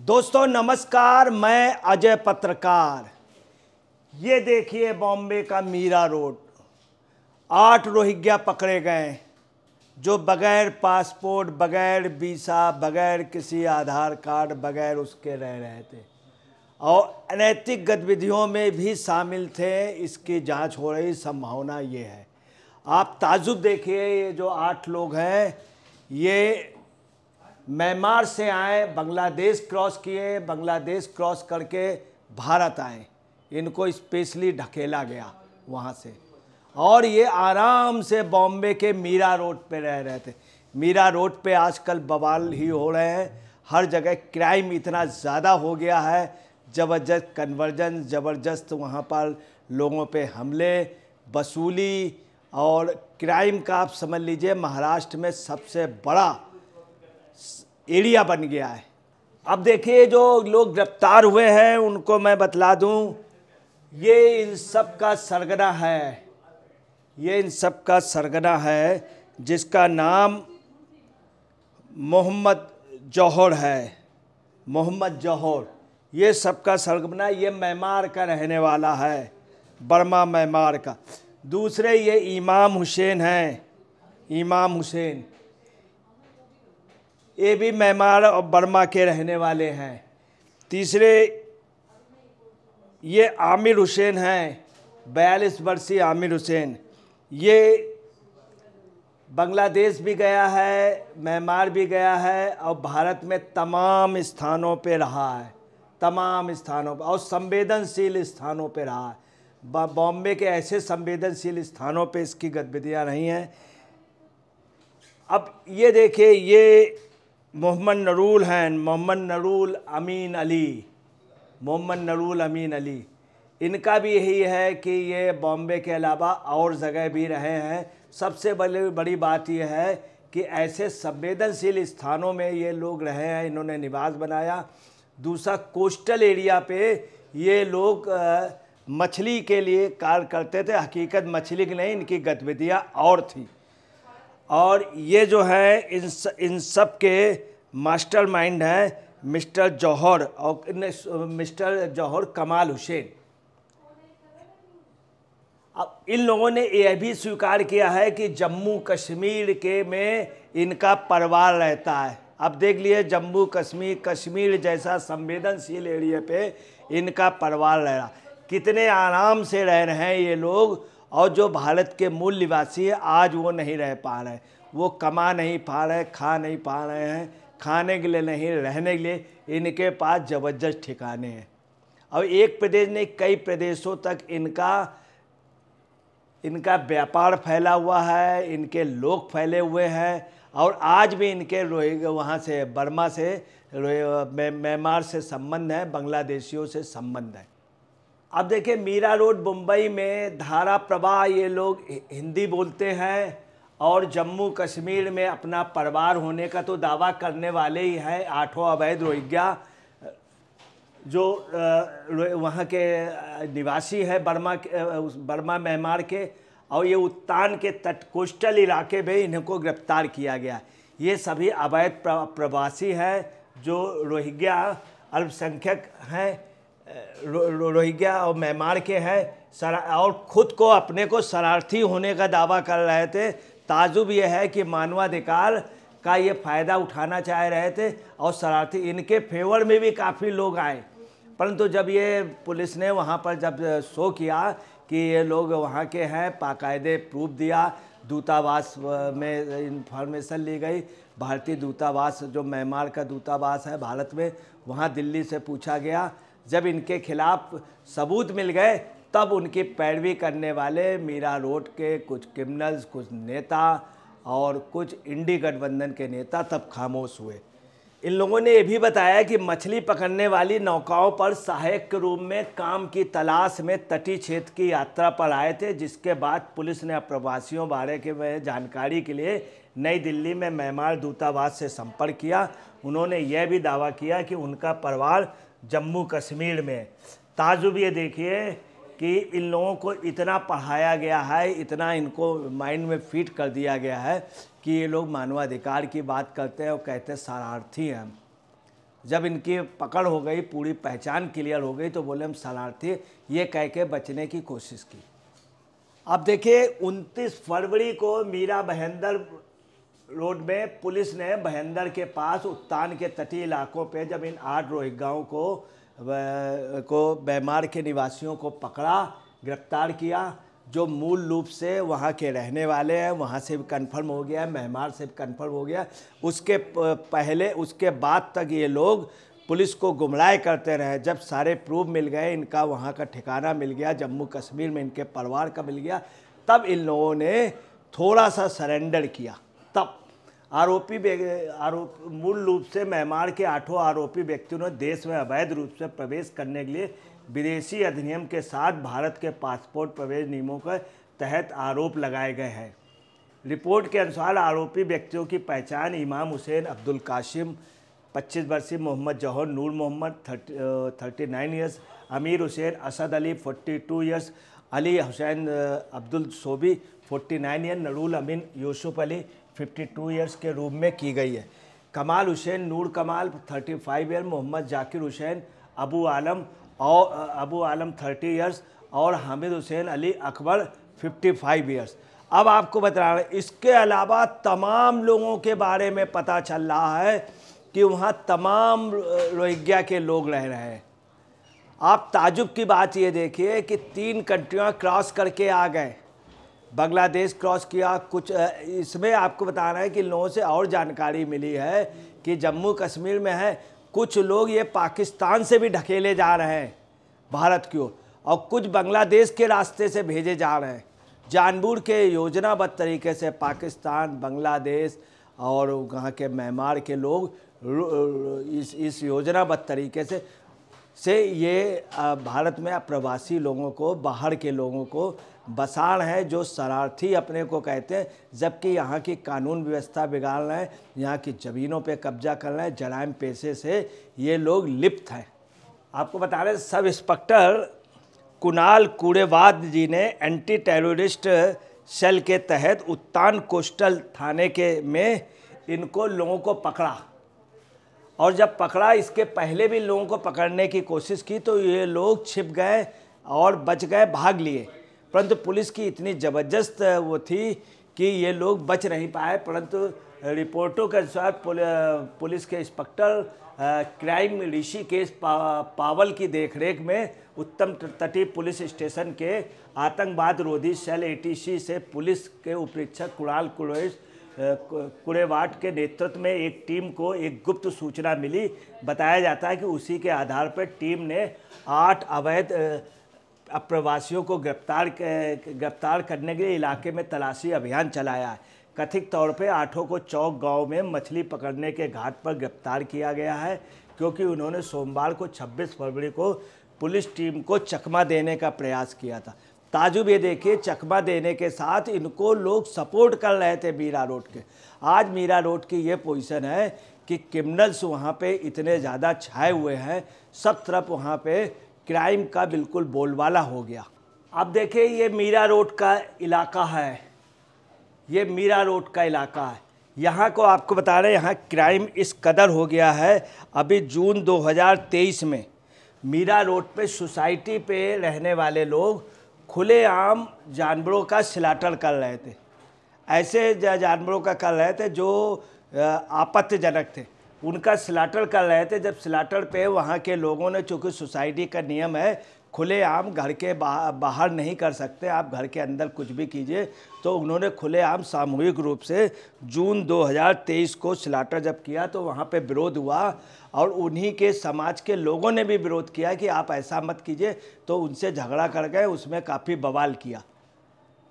दोस्तों नमस्कार मैं अजय पत्रकार ये देखिए बॉम्बे का मीरा रोड आठ रोहिंग्या पकड़े गए जो बगैर पासपोर्ट बगैर वीसा बगैर किसी आधार कार्ड बगैर उसके रह रहे थे और अनैतिक गतिविधियों में भी शामिल थे इसकी जांच हो रही संभावना ये है आप ताजुब देखिए ये जो आठ लोग हैं ये म्यांमार से आए बांग्लादेश क्रॉस किए बांग्लादेश क्रॉस करके भारत आए इनको स्पेशली ढकेला गया वहाँ से और ये आराम से बॉम्बे के मीरा रोड पे रह रहे थे मीरा रोड पे आजकल बवाल ही हो रहे हैं हर जगह क्राइम इतना ज़्यादा हो गया है ज़बरदस्त कन्वर्जन ज़बरदस्त वहाँ पर लोगों पे हमले वसूली और क्राइम का आप समझ लीजिए महाराष्ट्र में सबसे बड़ा एरिया बन गया है अब देखिए जो लोग गिरफ्तार हुए हैं उनको मैं बतला दूं ये इन सब का सरगना है ये इन सब का सरगना है जिसका नाम मोहम्मद जौहर है मोहम्मद जौहर ये सबका सरगना ये म्यांमार का रहने वाला है बर्मा म्यांमार का दूसरे ये इमाम हुसैन हैं इमाम हुसैन ये भी म्यांमार और बर्मा के रहने वाले हैं तीसरे ये आमिर हुसैन हैं बयालीस वर्षीय आमिर हुसैन ये बांग्लादेश भी गया है म्यांमार भी गया है और भारत में तमाम स्थानों पे रहा है तमाम स्थानों पर और संवेदनशील स्थानों पे रहा है बॉम्बे के ऐसे संवेदनशील स्थानों पे इसकी गतिविधियाँ रही हैं अब ये देखिए ये मोहम्मद नरूल हैं मोहम्मद नरूल अमीन अली मोहम्मद नरूल अमीन अली इनका भी यही है कि ये बॉम्बे के अलावा और जगह भी रहे हैं सबसे बड़ी बड़ी बात यह है कि ऐसे संवेदनशील स्थानों में ये लोग रहे हैं इन्होंने निवास बनाया दूसरा कोस्टल एरिया पे ये लोग मछली के लिए कार्य करते थे हकीकत मछली की नहीं इनकी गतिविधियाँ और थी और ये जो है इन इन सब के मास्टर माइंड हैं मिस्टर जौहर और मिस्टर जौहर कमाल हुसैन अब इन लोगों ने यह भी स्वीकार किया है कि जम्मू कश्मीर के में इनका परिवार रहता है अब देख लिए जम्मू कश्मीर कश्मीर जैसा संवेदनशील एरिया पे इनका परिवार रह रहा कितने आराम से रह रहे हैं ये लोग और जो भारत के मूल निवासी है आज वो नहीं रह पा रहे वो कमा नहीं पा रहे खा नहीं पा रहे हैं खाने के लिए नहीं रहने के लिए इनके पास ज़बरदस्त ठिकाने हैं और एक प्रदेश नहीं कई प्रदेशों तक इनका इनका व्यापार फैला हुआ है इनके लोग फैले हुए हैं और आज भी इनके रोहे वहाँ से बर्मा से म्यांमार से संबंध है बांग्लादेशियों से संबंध है अब देखिए मीरा रोड मुंबई में धारा प्रवाह ये लोग हिंदी बोलते हैं और जम्मू कश्मीर में अपना परिवार होने का तो दावा करने वाले ही हैं आठों अवैध रोहिंग्या जो वहाँ के निवासी है बर्मा बर्मा म्यांमार के और ये उत्तान के तट कोस्टल इलाके में इनको गिरफ्तार किया गया ये सभी अवैध प्रवासी हैं जो रोहिंग्या अल्पसंख्यक हैं रो, रोहिंग्या और म्यांमार के हैं सरा और ख़ुद को अपने को शरारती होने का दावा कर रहे थे ताजुब यह है कि मानवाधिकार का ये फ़ायदा उठाना चाह रहे थे और शरारती इनके फेवर में भी काफ़ी लोग आए परंतु जब ये पुलिस ने वहाँ पर जब शो किया कि ये लोग वहाँ के हैं बाकायदे प्रूफ दिया दूतावास में इंफॉर्मेशन ली गई भारतीय दूतावास जो म्यांमार का दूतावास है भारत में वहाँ दिल्ली से पूछा गया जब इनके खिलाफ सबूत मिल गए तब उनकी पैरवी करने वाले मीरा रोड के कुछ क्रिमिनल्स कुछ नेता और कुछ इंडी गठबंधन के नेता तब खामोश हुए इन लोगों ने यह भी बताया कि मछली पकड़ने वाली नौकाओं पर सहायक के रूप में काम की तलाश में तटी क्षेत्र की यात्रा पर आए थे जिसके बाद पुलिस ने अप्रवासियों बारे के जानकारी के लिए नई दिल्ली में म्यांमार दूतावास से संपर्क किया उन्होंने यह भी दावा किया कि उनका परिवार जम्मू कश्मीर में ताजुब ये देखिए कि इन लोगों को इतना पढ़ाया गया है इतना इनको माइंड में फिट कर दिया गया है कि ये लोग मानवाधिकार की बात करते हैं और कहते हैं शरणार्थी हैं जब इनकी पकड़ हो गई पूरी पहचान क्लियर हो गई तो बोले हम शरणार्थी ये कह के बचने की कोशिश की अब देखिए 29 फरवरी को मीरा महेंद्र रोड में पुलिस ने महेंद्र के पास उत्तान के तटीय इलाकों पे जब इन आठ रोहिंगाओं को को बैमार के निवासियों को पकड़ा गिरफ्तार किया जो मूल रूप से वहाँ के रहने वाले हैं वहाँ से भी कन्फर्म हो गया है मेहमान से भी कन्फर्म हो गया उसके पहले उसके बाद तक ये लोग पुलिस को गुमराह करते रहे जब सारे प्रूफ मिल गए इनका वहाँ का ठिकाना मिल गया जम्मू कश्मीर में इनके परिवार का मिल गया तब इन लोगों ने थोड़ा सा सरेंडर किया तब आरोपी आरोप मूल रूप से म्यांमार के आठों आरोपी व्यक्तियों ने देश में अवैध रूप से प्रवेश करने के लिए विदेशी अधिनियम के साथ भारत के पासपोर्ट प्रवेश नियमों के तहत आरोप लगाए गए हैं रिपोर्ट के अनुसार आरोपी व्यक्तियों की पहचान इमाम हुसैन अब्दुल काशिम 25 वर्षीय Mohammad Johar Noor Mohammad thirty nine years Amir Hussain Asad Ali 42 years Ali Hussain Abdul Sobi 49 year Nurul Amin Yusuf Ali 52 years के रूप में की गई है कमाल हुसैन नूर कमाल 35 ईयर मोहम्मद जाकिर हुसैन अबू आलम और अबू आलम 30 ईयर्स और हामिद हुसैन अली अकबर 55 ईयर्स अब आपको बता रहे इसके अलावा तमाम लोगों के बारे में पता चल रहा है कि वहाँ तमाम रोहिंग्या के लोग रह रहे हैं आप ताजुब की बात ये देखिए कि तीन कंट्रियाँ क्रॉस करके आ गए बांग्लादेश क्रॉस किया कुछ इसमें आपको बता रहे हैं कि लोगों से और जानकारी मिली है कि जम्मू कश्मीर में है कुछ लोग ये पाकिस्तान से भी ढकेले जा रहे हैं भारत की ओर और कुछ बांग्लादेश के रास्ते से भेजे जा रहे हैं जानबूर के योजनाबद्ध तरीके से पाकिस्तान बांग्लादेश और वहाँ के म्यांमार के लोग इस इस योजनाबद्ध तरीके से से ये भारत में प्रवासी लोगों को बाहर के लोगों को बसाड़ है जो शरारती अपने को कहते हैं जबकि यहाँ की कानून व्यवस्था बिगाड़ना है यहाँ की ज़मीनों पे कब्जा कर रहे हैं जराइम पेशे से ये लोग लिप्त हैं आपको बता रहे सब इंस्पेक्टर कुणाल कूड़ेवाद जी ने एंटी टेररिस्ट सेल के तहत उत्तान कोस्टल थाने के में इनको लोगों को पकड़ा और जब पकड़ा इसके पहले भी लोगों को पकड़ने की कोशिश की तो ये लोग छिप गए और बच गए भाग लिए परंतु पुलिस की इतनी ज़बरदस्त वो थी कि ये लोग बच नहीं पाए परंतु रिपोर्टों के अनुसार पुलिस के इंस्पेक्टर क्राइम ऋषिकेश पा, पावल की देखरेख में उत्तम तटीय पुलिस स्टेशन के आतंकवाद रोधी सेल एटीसी से पुलिस के उपरीक्षक कुणाल कुरेश कुरेवाट के नेतृत्व में एक टीम को एक गुप्त सूचना मिली बताया जाता है कि उसी के आधार पर टीम ने आठ अवैध अब प्रवासियों को गिरफ्तार गिरफ्तार करने के लिए इलाके में तलाशी अभियान चलाया है कथित तौर पर आठों को चौक गांव में मछली पकड़ने के घाट पर गिरफ्तार किया गया है क्योंकि उन्होंने सोमवार को 26 फरवरी को पुलिस टीम को चकमा देने का प्रयास किया था ताजुब ये देखिए चकमा देने के साथ इनको लोग सपोर्ट कर रहे थे मीरा रोड के आज मीरा रोड की ये पोजिशन है कि क्रिमिनल्स वहाँ पर इतने ज़्यादा छाए हुए हैं सब तरफ वहाँ पर क्राइम का बिल्कुल बोलबाला हो गया अब देखिए ये मीरा रोड का इलाका है ये मीरा रोड का इलाका है यहाँ को आपको बता रहे हैं यहाँ क्राइम इस कदर हो गया है अभी जून 2023 में मीरा रोड पे सोसाइटी पे रहने वाले लोग खुलेआम जानवरों का सिलाटर कर रहे थे ऐसे जानवरों का कर रहे थे जो आपत्तिजनक थे उनका स्लाटर कर रहे थे जब स्लाटर पे वहाँ के लोगों ने चूँकि सोसाइटी का नियम है खुलेआम घर के बा, बाहर नहीं कर सकते आप घर के अंदर कुछ भी कीजिए तो उन्होंने खुलेआम सामूहिक रूप से जून 2023 को स्लाटर जब किया तो वहाँ पे विरोध हुआ और उन्हीं के समाज के लोगों ने भी विरोध किया कि आप ऐसा मत कीजिए तो उनसे झगड़ा कर गए उसमें काफ़ी बवाल किया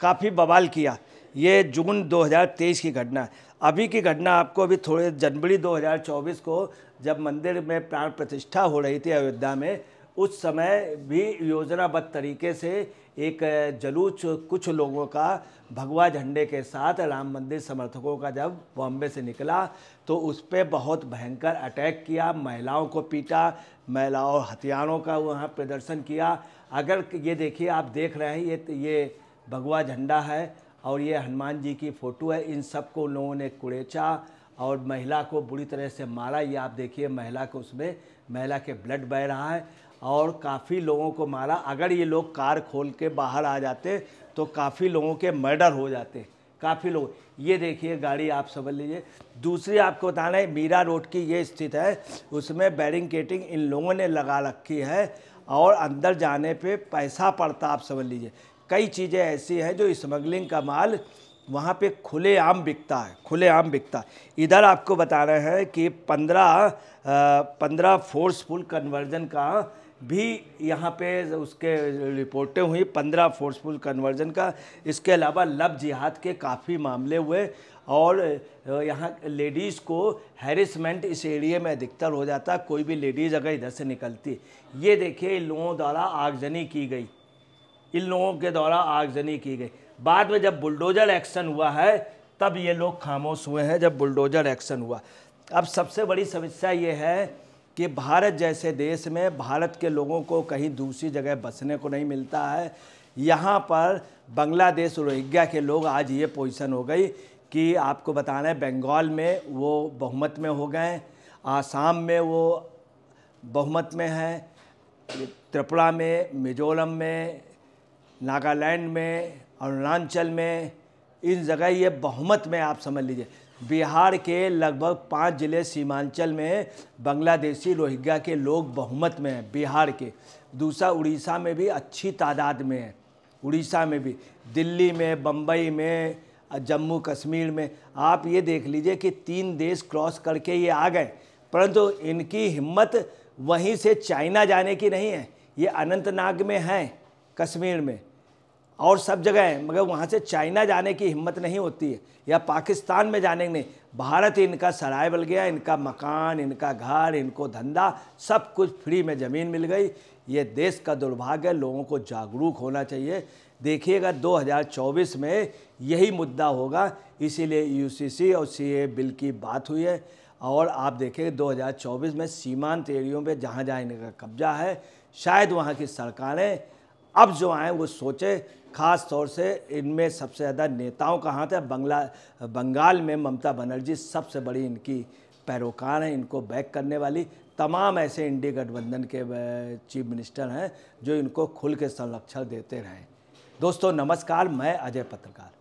काफ़ी बवाल किया ये जून 2023 की घटना अभी की घटना आपको अभी थोड़े जनवरी 2024 को जब मंदिर में प्राण प्रतिष्ठा हो रही थी अयोध्या में उस समय भी योजनाबद्ध तरीके से एक जलूस कुछ लोगों का भगवा झंडे के साथ राम मंदिर समर्थकों का जब बॉम्बे से निकला तो उस पर बहुत भयंकर अटैक किया महिलाओं को पीटा महिलाओं हथियारों का वहाँ प्रदर्शन किया अगर ये देखिए आप देख रहे हैं ये ये भगवा झंडा है और ये हनुमान जी की फ़ोटो है इन सबको लोगों ने कुड़ेचा और महिला को बुरी तरह से मारा ये आप देखिए महिला को उसमें महिला के ब्लड बह रहा है और काफ़ी लोगों को मारा अगर ये लोग कार खोल के बाहर आ जाते तो काफ़ी लोगों के मर्डर हो जाते काफ़ी लोग ये देखिए गाड़ी आप समझ लीजिए दूसरी आपको बताना है मीरा रोड की ये स्थित है उसमें बैरिकेटिंग इन लोगों ने लगा रखी है और अंदर जाने पे पैसा पड़ता आप समझ लीजिए कई चीज़ें ऐसी हैं जो स्मगलिंग का माल वहाँ पे खुले आम बिकता है खुले आम बिकता है इधर आपको बता रहे हैं कि पंद्रह पंद्रह फोर्सफुल कन्वर्जन का भी यहाँ पे उसके रिपोर्टें हुई पंद्रह फोर्सफुल कन्वर्जन का इसके अलावा लब जिहाद के काफ़ी मामले हुए और यहाँ लेडीज़ को हैरिसमेंट इस एरिए में अधिकतर हो जाता कोई भी लेडीज़ अगर इधर से निकलती ये देखिए इन लोगों द्वारा आगजनी की गई इन लोगों के द्वारा आगजनी की गई बाद में जब बुलडोजर एक्शन हुआ है तब ये लोग खामोश हुए हैं जब बुलडोजर एक्शन हुआ अब सबसे बड़ी समस्या ये है कि भारत जैसे देश में भारत के लोगों को कहीं दूसरी जगह बसने को नहीं मिलता है यहाँ पर बांग्लादेश रोहिंग्या के लोग आज ये पोजीशन हो गई कि आपको बताना है बंगाल में वो बहुमत में हो गए आसाम में वो बहुमत में हैं त्रिपुरा में मिजोरम में नागालैंड में अरुणाचल में इन जगह ये बहुमत में आप समझ लीजिए बिहार के लगभग पाँच जिले सीमांचल में बांग्लादेशी रोहिंग्या के लोग बहुमत में हैं बिहार के दूसरा उड़ीसा में भी अच्छी तादाद में है उड़ीसा में भी दिल्ली में बम्बई में जम्मू कश्मीर में आप ये देख लीजिए कि तीन देश क्रॉस करके ये आ गए परंतु इनकी हिम्मत वहीं से चाइना जाने की नहीं है ये अनंतनाग में हैं कश्मीर में और सब जगह हैं मगर वहाँ से चाइना जाने की हिम्मत नहीं होती है या पाकिस्तान में जाने की नहीं भारत इनका सराय बल गया इनका मकान इनका घर इनको धंधा सब कुछ फ्री में ज़मीन मिल गई ये देश का दुर्भाग्य है लोगों को जागरूक होना चाहिए देखिएगा 2024 में यही मुद्दा होगा इसीलिए यूसीसी और सीए बिल की बात हुई है और आप देखेंगे 2024 में सीमांत एरियो में जहाँ जहाँ इनका कब्जा है शायद वहाँ की सरकारें अब जो आए वो सोचे खास तौर से इनमें सबसे ज़्यादा नेताओं का हाथ है बंगला बंगाल में ममता बनर्जी सबसे बड़ी इनकी पैरोकार हैं इनको बैक करने वाली तमाम ऐसे इंडिया गठबंधन के चीफ मिनिस्टर हैं जो इनको खुल के संरक्षण देते रहें दोस्तों नमस्कार मैं अजय पत्रकार